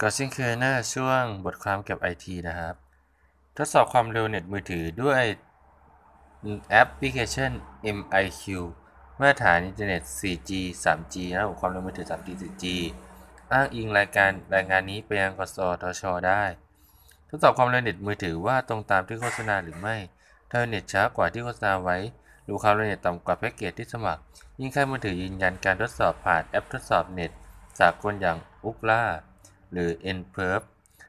ก่อนสิ้นคือหน้าช่วงบทความเกี่ยวกับไอทีนะครับ ทดสอบความเร็วเน็ตมือถือด้วยแอปพลิเคชัน MIQ มาตรฐานอินเทอร์เน็ต 4G 3G ระบบความเร็วมือถือ 3G 4G อ้างอิงรายการรายงานนี้ไปยังกสทช ได้ ทดสอบความเร็วเน็ตมือถือว่าตรงตามที่โฆษณาหรือไม่ ถ้าเน็ตช้ากว่าที่โฆษณาไว้ หรือความเร็วเน็ตต่ำกว่าแพ็กเกจที่สมัคร ยิ่งค่ายมือถือยืนยันการทดสอบผ่านแอปทดสอบเน็ตสากลอย่างอุกล่าหรือ n p e r f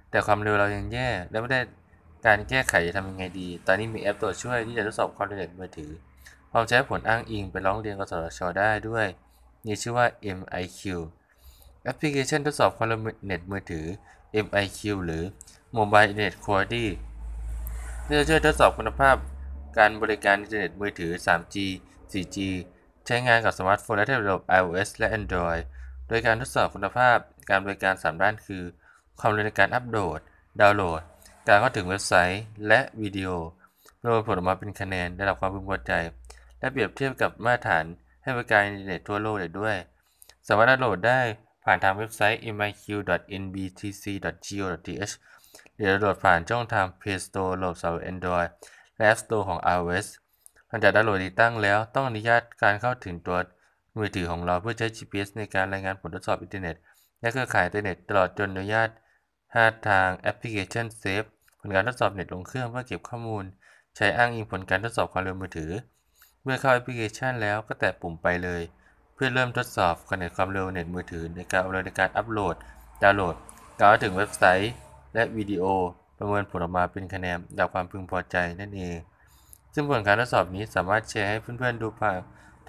แต่ความเร็วเรายังแย่ และไม่ได้การแก้ไขจะทำยังไงดี ตอนนี้มีแอปตัวช่วยที่จะทดสอบความเร็วมือถือ ความใช้ผลอ้างอิงไปร้องเรียนกสทชได้ด้วย มีชื่อว่า MIQ แอปพลิเคชันทดสอบความเร็วเน็ตมือถือ MIQ หรือ Mobile Internet Quality ที่จะช่วยทดสอบคุณภาพการบริการอินเทอร์เน็ตมือถือ 3G 4G ใช้งานกับสมาร์ทโฟนและแท็บเล็ต iOS และ Android โดยการทดสอบคุณภาพการบริการ3ด้านคือ ความเร็วในการอัปโหลด ดาวน์โหลด การเข้าถึงเว็บไซต์และวิดีโอรวมผลออกมาเป็นคะแนนได้รับความพึงพอใจ และเปรียบเทียบกับมาตรฐานให้บริการอินเทอร์เน็ตทั่วโลกได้ด้วยสามารถดาวน์โหลดได้ผ่านทางเว็บไซต์ miq.nbtc.go.th หรือดาวน์โหลดผ่านช่องทาง Play Store โหลดสำหรับ Android และ App Store ของ iOS หลังจากดาวน์โหลดติดตั้งแล้วต้องอนุญาตการเข้าถึงตัวมือถือของเราเพื่อใช้ GPS ในการรายงานผลทดสอบอินเทอร์เน็ตและเครือข่ายอินเทอร์เน็ตตลอดจนอนุญาตหาทางแอปพลิเคชันเซฟผลการทดสอบเน็ตลงเครื่องเพื่อเก็บข้อมูล ใช้อ้างอิงผลการทดสอบความเร็วมือถือ เมื่อเข้าแอปพลิเคชันแล้วก็แตะปุ่มไปเลย เพื่อเริ่มทดสอบกเน็ตความเร็วเน็ตมือถือ ในการอำนวยการอัปโหลด ดาวน์โหลดกล่าวถึงเว็บไซต์ และวิดีโอ ประเมินผลออกมาเป็นคะแนนจากความพึงพอใจนั่นเอง ซึ่งผลการทดสอบนี้สามารถแชร์ให้เพื่อนๆดูผ่าน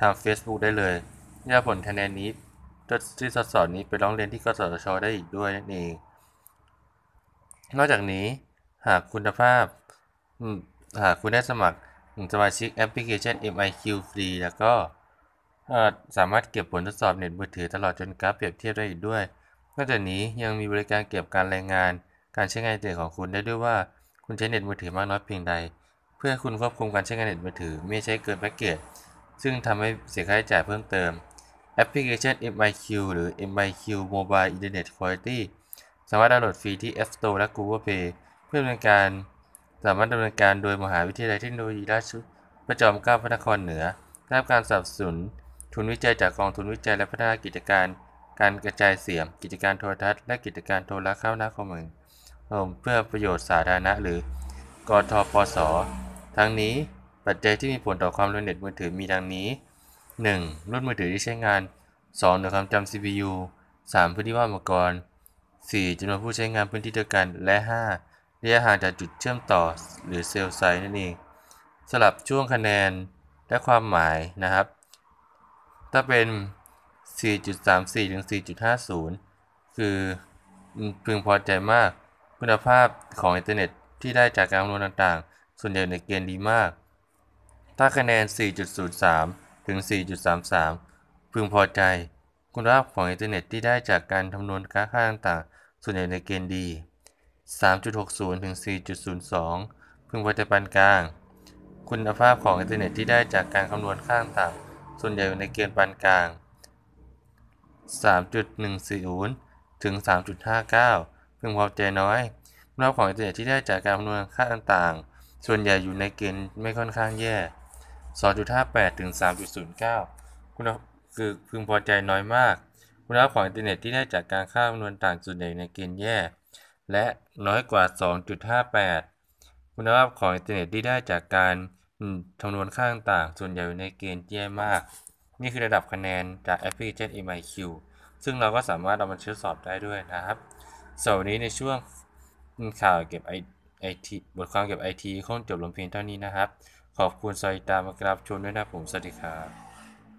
ทาง Facebook ได้เลยย่้ผลคะแนนนี้ที่สสนี้ไปร้องเรียน ที่กสทชได้อีกด้วยนั่นเอง นอกจากนี้หากคุณภาพหากคุณได้สมัครสมาชิกแอปพลิเคชัน MIQ Free แล้วก็สามารถเก็บผลทดสอบเน็ตมือถือตลอดจนกราฟเปรียบเทียบได้อีกด้วย นอกจากนี้ยังมีบริการเก็บการรายงาน การใช้งานเน็ตของคุณได้ด้วยว่าคุณใช้เน็ตมือถือมากน้อยเพียงใด เพื่อคุณควบคุมการใช้งานเน็ตมือถือไม่ใช้เกินแพ็กเกจซึ่งทำให้เสียค่าใช้จ่ายเพิ่มเติมแอปพลิเคชัน MIQ หรือ MIQ Mobile Internet Quality สามารถดาวน์โหลดฟรีที่ App Store และ Google Play เพื่อดำเนินการสามารถดำเนินการโดยมหาวิทยาลัยเทคโนโลยีราชประจอมเกล้าพระนครเหนือได้รับการสนับสนุนทุนวิจัยจากกองทุนวิจัยและพัฒนากิจการ การกระจายเสียงกิจการโทรทัศน์และกิจการโทรคมนาคมเพื่อประโยชน์สาธารณะหรือกทปสทั้งนี้ปัจจัยที่มีผลต่อความเร็วเน็ตมือถือมีดังนี้ 1. รุ่นมือถือที่ใช้งาน 2. หน่วยความจำ CPU 3. พื้นที่ว่างอุปกรณ์ 4. จำนวนผู้ใช้งานพื้นที่เดียวกัน และ 5. ระยะห่างจากจุดเชื่อมต่อหรือเซลล์ไซต์นั่นเองสลับช่วงคะแนนและความหมายนะครับ ถ้าเป็น 4.34ถึง4.50 คือพึงพอใจมาก คุณภาพของอินเทอร์เน็ตที่ได้จากการคำนวณต่างๆ ส่วนใหญ่ในเกณฑ์ดีมาก ถ้าคะแนน 4.03ถึง4.33 พึงพอใจ คุณภาพของอินเทอร์เน็ตที่ได้จากการคำนวณค่าค่าต่างๆ ส่วนใหญ่ในเกณฑ์ดี 3.60 ถึง 4.02 พึงพอใจปานกลาง คุณภาพของอินเทอร์เน็ตที่ได้จากการคำนวณค่าต่างๆ ส่วนใหญ่อยู่ในเกณฑ์ปานกลาง 3.140ถึง 3.59 พึงพอใจน้อย คุณภาพของอินเทอร์เน็ตที่ได้จากการคำนวณค่าต่างๆ ส่วนใหญ่อยู่ในเกณฑ์ไม่ค่อนข้างแย่2.58 ถึง 3.09 คุณคือพึงพอใจน้อยมาก คุณภาพของอินเทอร์เน็ตที่ได้จากการค่าคำนวณต่างส่วนใหญ่ในเกณฑ์แย่ และน้อยกว่า 2.58 คุณภาพของอินเทอร์เน็ตที่ได้จากการคำนวณค่าต่างส่วนใหญ่ในเกณฑ์แย่มาก นี่คือระดับคะแนนจากแอปพลิเคชัน MIQ ซึ่งเราก็สามารถเอามาทดสอบได้ด้วยนะครับส่วนนี้ในช่วงข่าวเก็บไอทีบทความเก็บไอทีคงจบลงเพียงเท่านี้นะครับขอบคุณสายตามากราบชมด้วยนะผมสวัสดีครับ